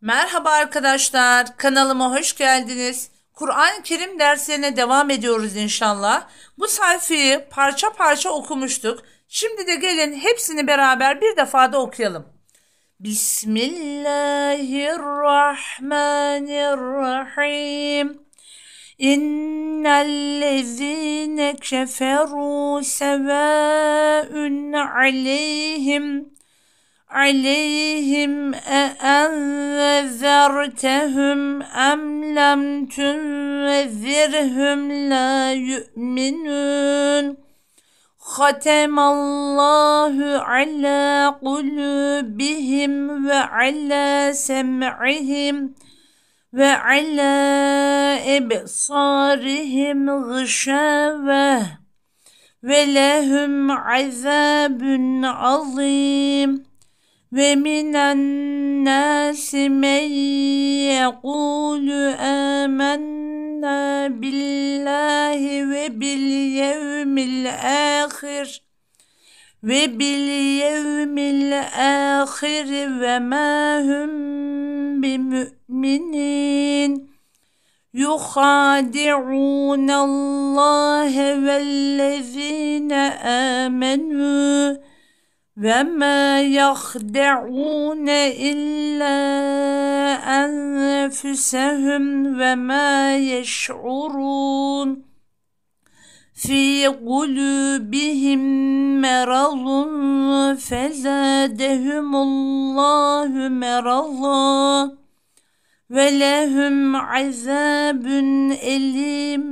Merhaba arkadaşlar, kanalıma hoş geldiniz. Kur'an-ı Kerim derslerine devam ediyoruz inşallah. Bu sayfayı parça parça okumuştuk. Şimdi de gelin hepsini beraber bir defada okuyalım. Bismillahirrahmanirrahim. İnnellezine keferu sevâun aleyhim. عليهم أأنذرتهم أم لم تنذرهم لا يؤمنون ختم الله على قلوبهم وعلى سمعهم وعلى إبصارهم غشاوة ولهم عذاب عظيم ومن الناس من يقول آمنا بالله وباليوم الآخر وباليوم الآخر وما هم بمؤمنين يخادعون الله والذين آمنوا وما يخدعون إلا أنفسهم وما يشعرون في قلوبهم مرض فزادهم الله مرضا ولهم عذاب أليم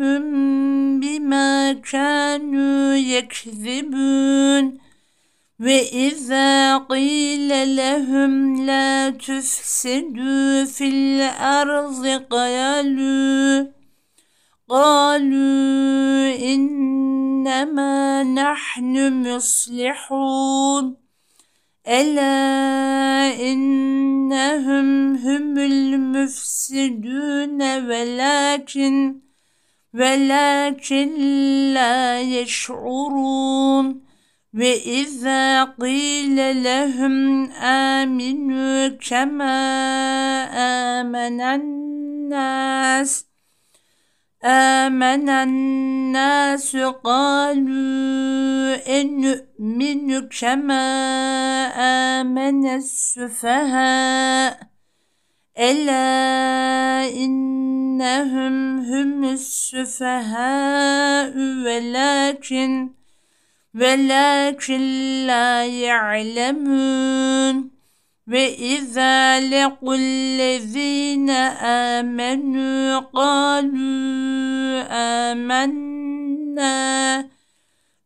بما كانوا يكذبون وإذا قيل لهم لا تفسدوا في الأرض قالوا قالوا إنما نحن مصلحون ألا إنهم هم المفسدون ولكن ولكن لا يشعرون وإذا قيل لهم آمنوا كما آمن الناس آمن الناس قالوا إن نؤمن كما آمن السفهاء ألا إنهم هم السفهاء ولكن ولكن لا يعلمون وإذا لقوا الذين آمنوا قالوا آمنا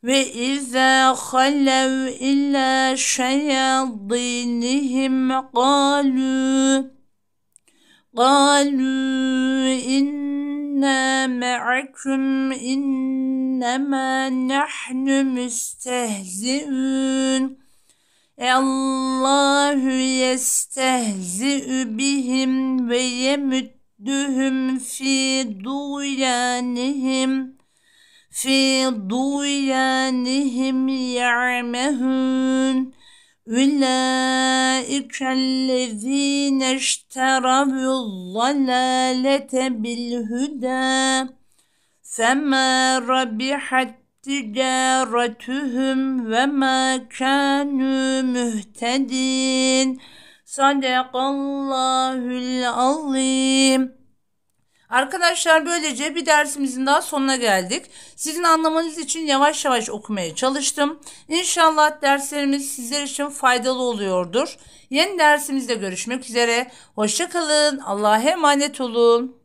وإذا خلوا إلى شياطينهم قالوا قالوا إنا معكم إن innema nahnu müstehzi'un. E Allahu yestehzi'u bihim ve yemüddühüm fi duyanihim. في ضيانهم يعمهون أولئك الذين اشتروا الضلالة بالهدى فَمَا رَبِحَتْ ticaretühüm ve ma kânû mühtedin. Sadakallahül azim. Arkadaşlar böylece bir dersimizin daha sonuna geldik. Sizin anlamanız için yavaş yavaş okumaya çalıştım. İnşallah derslerimiz sizler için faydalı oluyordur. Yeni dersimizde görüşmek üzere. Hoşçakalın. Allah'a emanet olun.